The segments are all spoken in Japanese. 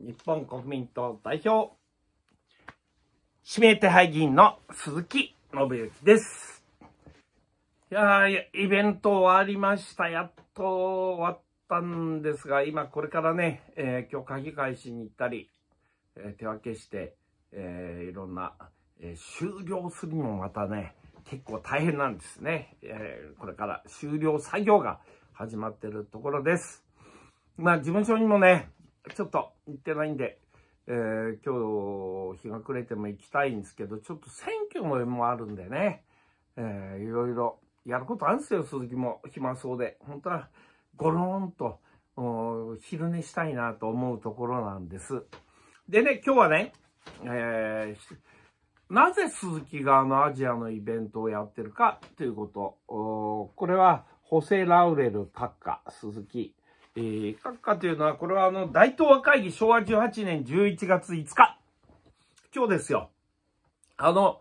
日本国民党代表、指名手配議員の鈴木信之です。いやイベント終わりました。やっと終わったんですが、今これからね、えー、今日鍵返しに行ったり、えー、手分けして、えー、いろんな、え終了するにもまたね、結構大変なんですね。えこれから終了作業が始まってるところです。まあ事務所にもね、ちょっと行ってないんで、えー、今日日が暮れても行きたいんですけど、ちょっと選挙ももあるんでね、えー、いろいろやることあるんですよ、鈴木も暇そうで。本当は、ゴローンと、昼寝したいなと思うところなんです。でね、今日はね、えー、なぜ鈴木があのアジアのイベントをやってるかということ。これは、ホセ・ラウレル閣下、鈴木えー、閣下というのは、これはあの、大東亜会議昭和18年11月5日。今日ですよ。あの、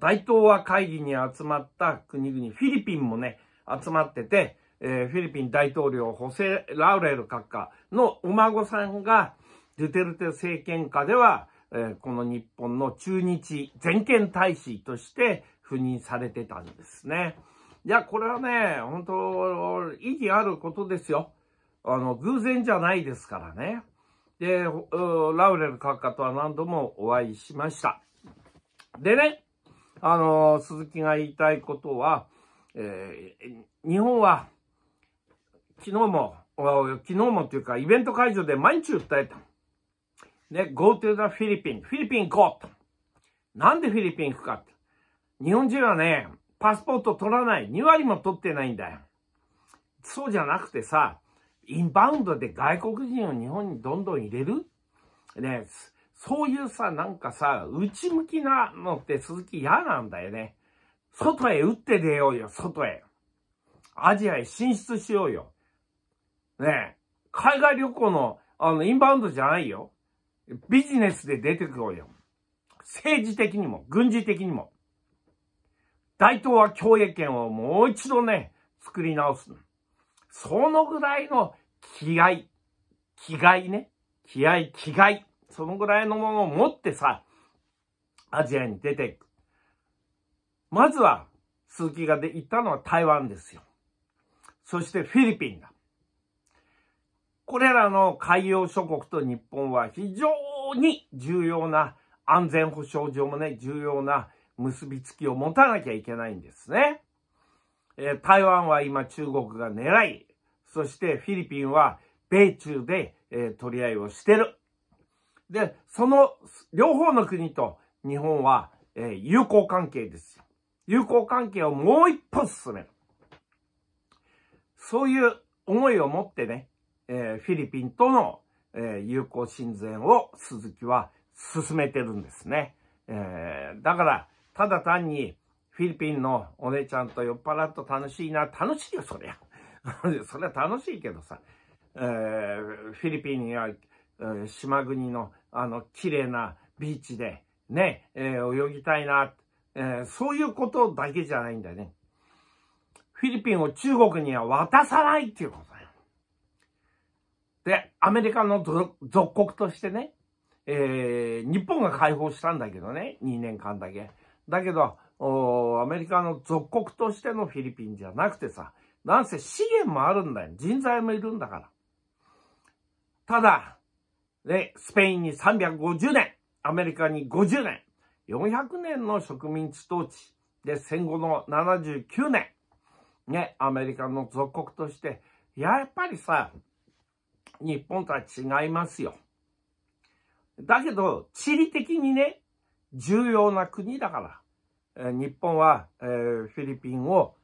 大東亜会議に集まった国々、フィリピンもね、集まってて、えー、フィリピン大統領、ホセ・ラウレル閣下のお孫さんが、デュテルテ政権下では、えー、この日本の中日全権大使として赴任されてたんですね。いや、これはね、本当意義あることですよ。あの、偶然じゃないですからね。で、ラウレル閣下とは何度もお会いしました。でね、あの、鈴木が言いたいことは、えー、日本は、昨日も、昨日もというか、イベント会場で毎日訴えた。ね、Go to the Philippines. フィリピン行こうと。なんでフィリピン行くかって。日本人はね、パスポート取らない。2割も取ってないんだよ。そうじゃなくてさ、インバウンドで外国人を日本にどんどん入れるね、そういうさ、なんかさ、内向きなのって鈴木嫌なんだよね。外へ打って出ようよ、外へ。アジアへ進出しようよ。ね海外旅行の、あの、インバウンドじゃないよ。ビジネスで出てくうよ。政治的にも、軍事的にも。大東亜共栄圏をもう一度ね、作り直す。そのぐらいの気概、気概ね。気合、気概。そのぐらいのものを持ってさ、アジアに出ていく。まずは、鈴木がで行ったのは台湾ですよ。そしてフィリピンだ。これらの海洋諸国と日本は非常に重要な安全保障上もね、重要な結びつきを持たなきゃいけないんですね。えー、台湾は今中国が狙い、そしてフィリピンは米中で、えー、取り合いをしてる。で、その両方の国と日本は、えー、友好関係です友好関係をもう一歩進める。そういう思いを持ってね、えー、フィリピンとの、えー、友好親善を鈴木は進めてるんですね。えー、だから、ただ単にフィリピンのお姉ちゃんと酔っ払うと楽しいな、楽しいよ、そりゃ。それは楽しいけどさ、えー、フィリピンにえー、島国のあの綺麗なビーチでね、えー、泳ぎたいな、えー、そういうことだけじゃないんだよね。フィリピンを中国には渡さないっていうことだよ。で、アメリカの属国としてね、えー、日本が解放したんだけどね、2年間だけ。だけど、アメリカの属国としてのフィリピンじゃなくてさ、なんせ資源もあるんだよ。人材もいるんだから。ただ、ね、スペインに350年、アメリカに50年、400年の植民地統治、で、戦後の79年、ね、アメリカの属国として、やっぱりさ、日本とは違いますよ。だけど、地理的にね、重要な国だから、えー、日本は、えー、フィリピンを、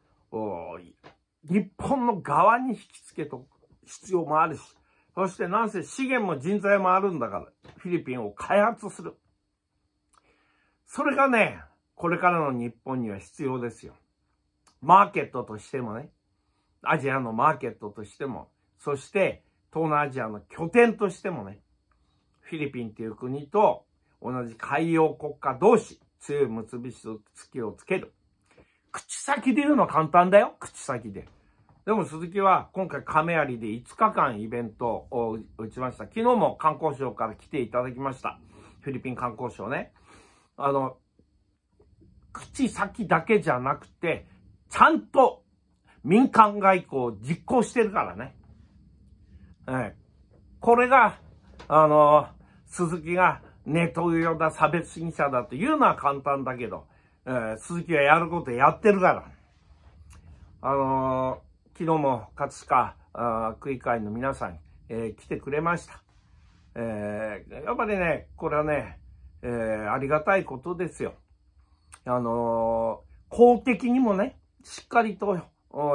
日本の側に引きつけとく必要もあるし、そしてなんせ資源も人材もあるんだから、フィリピンを開発する。それがね、これからの日本には必要ですよ。マーケットとしてもね、アジアのマーケットとしても、そして東南アジアの拠点としてもね、フィリピンという国と同じ海洋国家同士、強い結びつきをつける。口先で言うのは簡単だよ。口先で。でも鈴木は今回亀有で5日間イベントを打ちました。昨日も観光省から来ていただきました。フィリピン観光省ね。あの、口先だけじゃなくて、ちゃんと民間外交を実行してるからね。はい。これが、あの、鈴木がネトウヨだ、差別主義者だというのは簡単だけど、えー、鈴木はやることやってるから。あのー、昨日も葛飾あ区議会の皆さん、えー、来てくれました。えー、やっぱりね、これはね、えー、ありがたいことですよ。あのー、公的にもね、しっかりと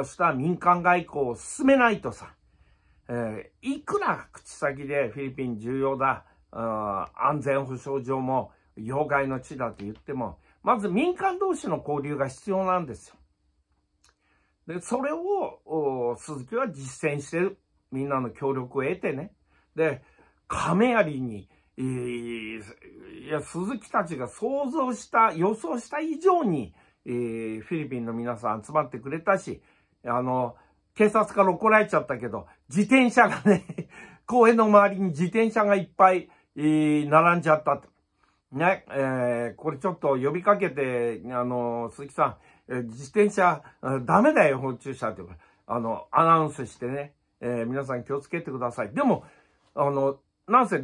した民間外交を進めないとさ、えー、いくら口先でフィリピン重要だ、安全保障上も、妖怪の地だと言っても、まず民間同士の交流が必要なんですよ。で、それを、鈴木は実践してる。みんなの協力を得てね。で、亀有に、えいや、鈴木たちが想像した、予想した以上に、えフィリピンの皆さん集まってくれたし、あの、警察から怒られちゃったけど、自転車がね、公園の周りに自転車がいっぱい、え並んじゃったね、えー、これちょっと呼びかけて、あの、鈴木さん、え自転車、ダメだよ、放中車って、あの、アナウンスしてね、えー、皆さん気をつけてください。でも、あの、なんせ、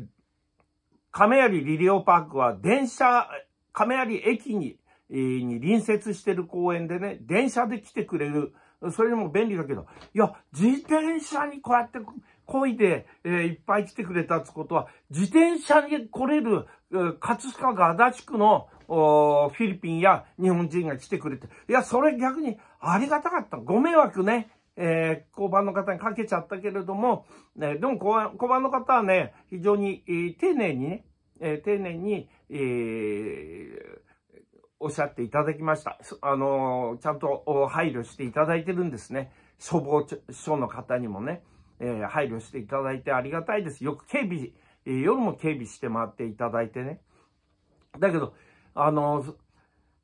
亀有リリオパークは電車、亀有駅に、に隣接してる公園でね、電車で来てくれる、それでも便利だけど、いや、自転車にこうやって、漕いで、えー、いっぱい来てくれたってことは、自転車に来れる、え葛飾が足立区の、おフィリピンや日本人が来てくれて。いや、それ逆にありがたかった。ご迷惑ね。えー、交番の方にかけちゃったけれども、ね、でも交番交番の方はね、非常に、えー、丁寧にね、えー、丁寧に、えー、おっしゃっていただきました。あのー、ちゃんと配慮していただいてるんですね。消防署の方にもね。え配慮していただいてありがたいです。よく警備、え夜も警備して回っていただいてね。だけど、あの、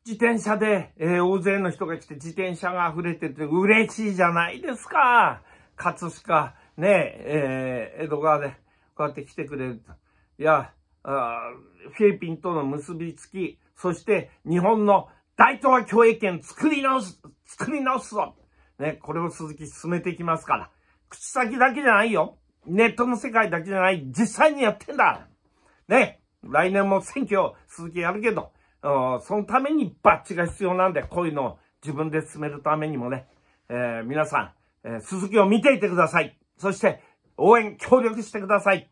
自転車で、え大勢の人が来て自転車が溢れてて嬉しいじゃないですか。葛飾、ね、えー、江戸川でこうやって来てくれる。と。いや、あフィリピンとの結びつき、そして日本の大東亜共栄圏作り直す、作り直すぞ。ね、これを鈴木進めていきますから。口先だけじゃないよ。ネットの世界だけじゃない。実際にやってんだ。ね。来年も選挙、続きやるけど、そのためにバッチが必要なんで、こういうのを自分で進めるためにもね、えー、皆さん、えー、鈴木を見ていてください。そして、応援、協力してください。